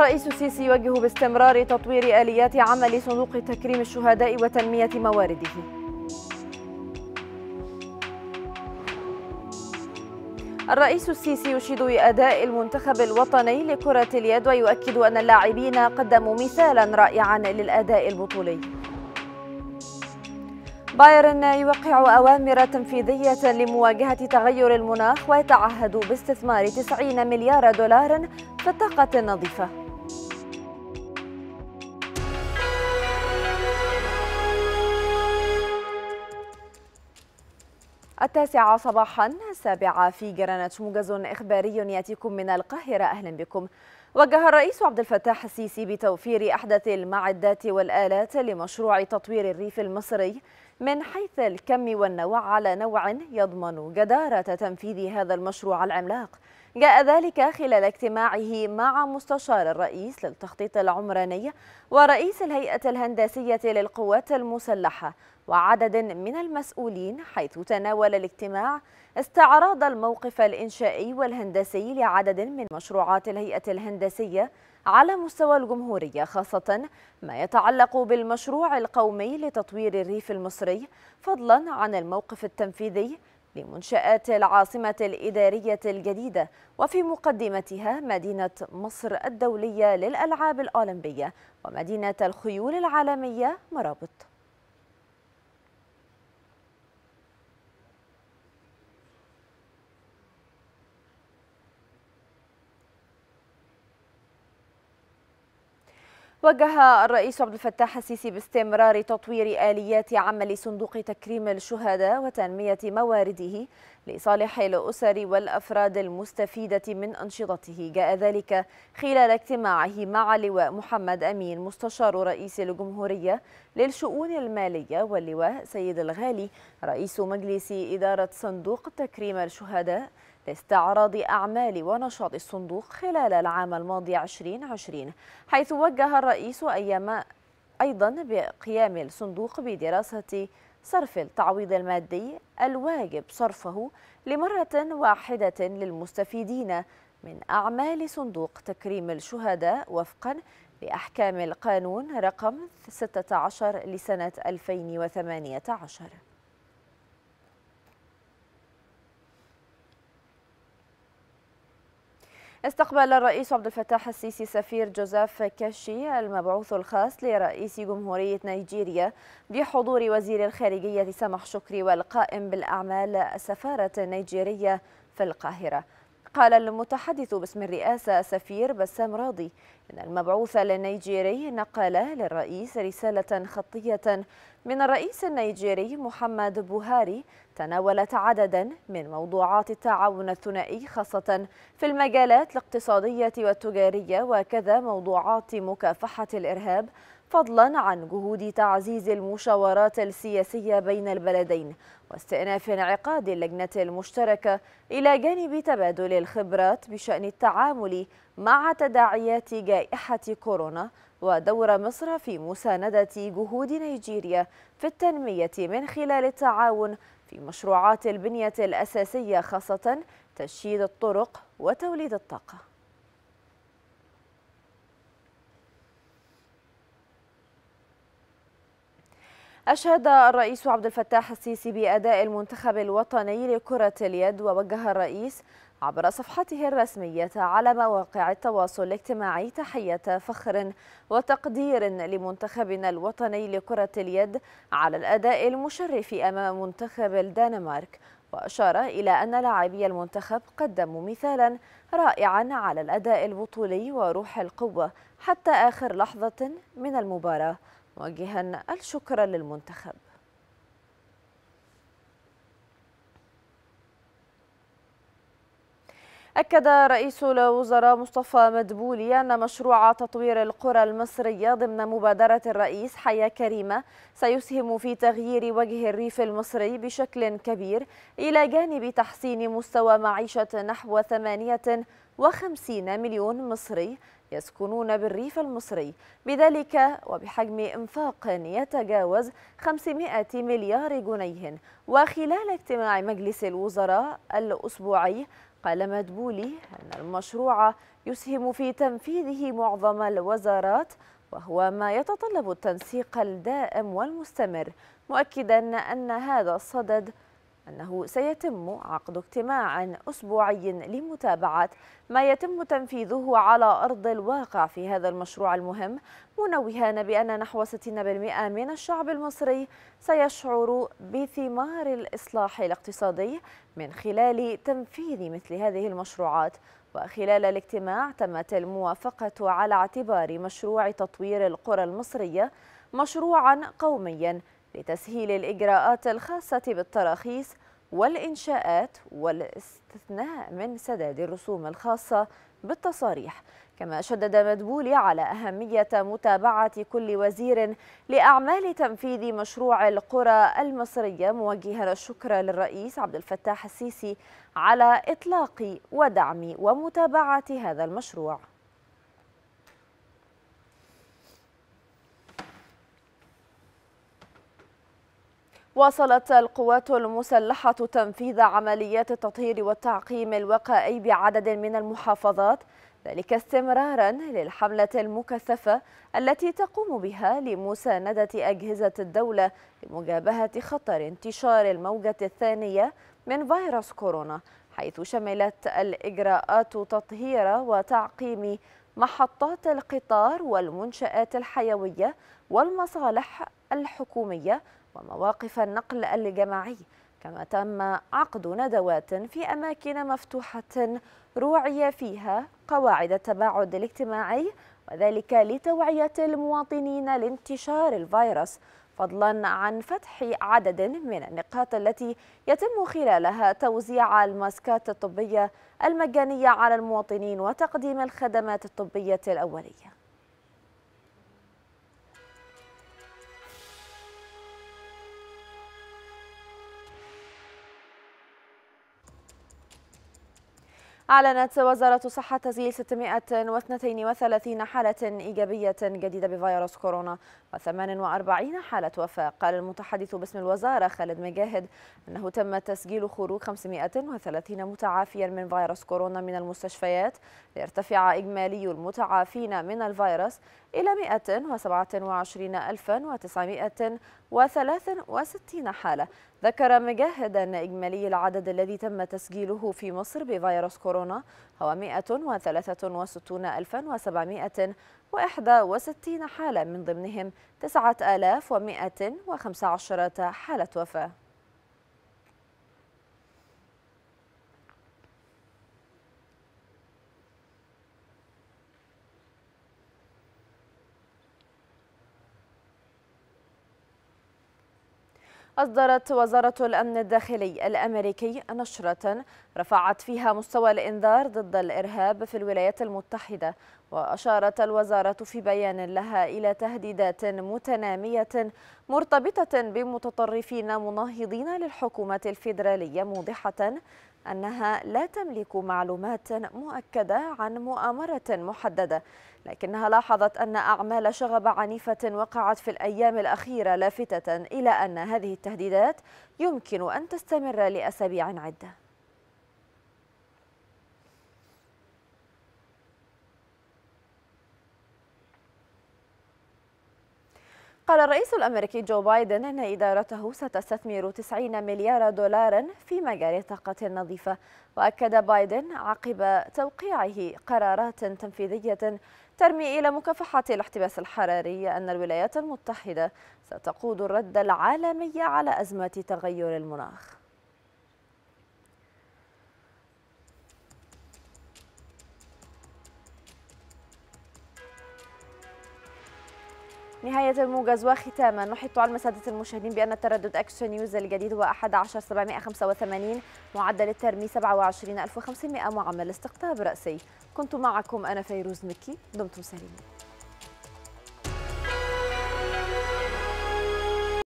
الرئيس السيسي يوجه باستمرار تطوير آليات عمل صندوق تكريم الشهداء وتنمية موارده الرئيس السيسي يشيد بأداء المنتخب الوطني لكرة اليد ويؤكد أن اللاعبين قدموا مثالا رائعا للأداء البطولي بايرن يوقع أوامر تنفيذية لمواجهة تغير المناخ ويتعهد باستثمار 90 مليار دولار في الطاقة النظيفة التاسعة صباحا السابعة في جرانة موجز إخباري يأتيكم من القاهرة أهلا بكم وجه الرئيس عبد الفتاح السيسي بتوفير أحدث المعدات والآلات لمشروع تطوير الريف المصري من حيث الكم والنوع على نوع يضمن جدارة تنفيذ هذا المشروع العملاق جاء ذلك خلال اجتماعه مع مستشار الرئيس للتخطيط العمراني ورئيس الهيئة الهندسية للقوات المسلحة وعدد من المسؤولين حيث تناول الاجتماع استعراض الموقف الإنشائي والهندسي لعدد من مشروعات الهيئة الهندسية على مستوى الجمهورية خاصة ما يتعلق بالمشروع القومي لتطوير الريف المصري فضلا عن الموقف التنفيذي لمنشآت العاصمة الإدارية الجديدة وفي مقدمتها مدينة مصر الدولية للألعاب الأولمبية ومدينة الخيول العالمية مرابط وجه الرئيس عبد الفتاح السيسي باستمرار تطوير آليات عمل صندوق تكريم الشهداء وتنمية موارده لصالح الأسر والأفراد المستفيدة من أنشطته جاء ذلك خلال اجتماعه مع لواء محمد أمين مستشار رئيس الجمهورية للشؤون المالية واللواء سيد الغالي رئيس مجلس إدارة صندوق تكريم الشهداء لاستعراض أعمال ونشاط الصندوق خلال العام الماضي 2020 حيث وجه الرئيس أيام أيضا بقيام الصندوق بدراسة صرف التعويض المادي الواجب صرفه لمرة واحدة للمستفيدين من أعمال صندوق تكريم الشهداء وفقا لأحكام القانون رقم 16 لسنة 2018 استقبل الرئيس عبد الفتاح السيسي سفير جوزيف كاشي المبعوث الخاص لرئيس جمهورية نيجيريا بحضور وزير الخارجية سمح شكري والقائم بالأعمال سفارة نيجيرية في القاهرة قال المتحدث باسم الرئاسة سفير بسام راضي إن المبعوث النيجيري نقل للرئيس رسالة خطية من الرئيس النيجيري محمد بوهاري تناولت عددا من موضوعات التعاون الثنائي خاصة في المجالات الاقتصادية والتجارية وكذا موضوعات مكافحة الإرهاب فضلا عن جهود تعزيز المشاورات السياسية بين البلدين واستئناف انعقاد اللجنة المشتركة إلى جانب تبادل الخبرات بشأن التعامل مع تداعيات جائحة كورونا ودور مصر في مساندة جهود نيجيريا في التنمية من خلال التعاون في مشروعات البنية الأساسية خاصة تشييد الطرق وتوليد الطاقة أشاد الرئيس عبد الفتاح السيسي بأداء المنتخب الوطني لكرة اليد ووجه الرئيس عبر صفحته الرسمية على مواقع التواصل الاجتماعي تحية فخر وتقدير لمنتخبنا الوطني لكرة اليد على الأداء المشرف أمام منتخب الدنمارك وأشار إلى أن لاعبي المنتخب قدموا مثالا رائعا على الأداء البطولي وروح القوة حتى آخر لحظة من المباراة موجها الشكر للمنتخب أكد رئيس الوزراء مصطفى مدبولي أن مشروع تطوير القرى المصرية ضمن مبادرة الرئيس حياة كريمة سيسهم في تغيير وجه الريف المصري بشكل كبير إلى جانب تحسين مستوى معيشة نحو 58 مليون مصري يسكنون بالريف المصري بذلك وبحجم إنفاق يتجاوز 500 مليار جنيه وخلال اجتماع مجلس الوزراء الأسبوعي قال مدبولي أن المشروع يسهم في تنفيذه معظم الوزارات وهو ما يتطلب التنسيق الدائم والمستمر مؤكدا أن هذا الصدد أنه سيتم عقد اجتماع أسبوعي لمتابعة ما يتم تنفيذه على أرض الواقع في هذا المشروع المهم منوهان بأن نحو 60% من الشعب المصري سيشعر بثمار الإصلاح الاقتصادي من خلال تنفيذ مثل هذه المشروعات وخلال الاجتماع تمت الموافقة على اعتبار مشروع تطوير القرى المصرية مشروعا قوميا لتسهيل الإجراءات الخاصة بالتراخيص والإنشاءات والاستثناء من سداد الرسوم الخاصة بالتصاريح كما شدد مدبولي على أهمية متابعة كل وزير لأعمال تنفيذ مشروع القرى المصرية موجها الشكر للرئيس عبد الفتاح السيسي على إطلاق ودعم ومتابعة هذا المشروع واصلت القوات المسلحة تنفيذ عمليات التطهير والتعقيم الوقائي بعدد من المحافظات ذلك استمرارا للحملة المكثفة التي تقوم بها لمساندة أجهزة الدولة لمجابهة خطر انتشار الموجة الثانية من فيروس كورونا حيث شملت الإجراءات تطهير وتعقيم محطات القطار والمنشآت الحيوية والمصالح الحكومية ومواقف النقل الجماعي كما تم عقد ندوات في أماكن مفتوحة روعي فيها قواعد التباعد الاجتماعي وذلك لتوعية المواطنين لانتشار الفيروس فضلا عن فتح عدد من النقاط التي يتم خلالها توزيع الماسكات الطبية المجانية على المواطنين وتقديم الخدمات الطبية الأولية أعلنت وزارة الصحة تسجيل 632 حالة إيجابية جديدة بفيروس كورونا و48 حالة وفاة قال المتحدث باسم الوزارة خالد مجاهد أنه تم تسجيل خروج 530 متعافيا من فيروس كورونا من المستشفيات ليرتفع إجمالي المتعافين من الفيروس إلى 127 1900 63 حالة ذكر مجاهد أن إجمالي العدد الذي تم تسجيله في مصر بفيروس كورونا هو 163761 حالة من ضمنهم 9115 حالة وفاة أصدرت وزارة الأمن الداخلي الأمريكي نشرة رفعت فيها مستوى الإنذار ضد الإرهاب في الولايات المتحدة وأشارت الوزارة في بيان لها إلى تهديدات متنامية مرتبطة بمتطرفين مناهضين للحكومة الفيدرالية موضحة أنها لا تملك معلومات مؤكدة عن مؤامرة محددة لكنها لاحظت أن أعمال شغب عنيفة وقعت في الأيام الأخيرة لافتة إلى أن هذه التهديدات يمكن أن تستمر لأسابيع عدة قال الرئيس الأمريكي جو بايدن أن إدارته ستستثمر 90 مليار دولار في مجال الطاقة النظيفة وأكد بايدن عقب توقيعه قرارات تنفيذية ترمي إلى مكافحة الاحتباس الحراري أن الولايات المتحدة ستقود الرد العالمي على أزمة تغير المناخ نهاية الموجز وختاما نحيط علم سادة المشاهدين بأن تردد أكشن نيوز الجديد هو 11785 معدل الترمي 27500 معمل استقطاب رأسي كنت معكم أنا فيروز مكي دمتم سليمين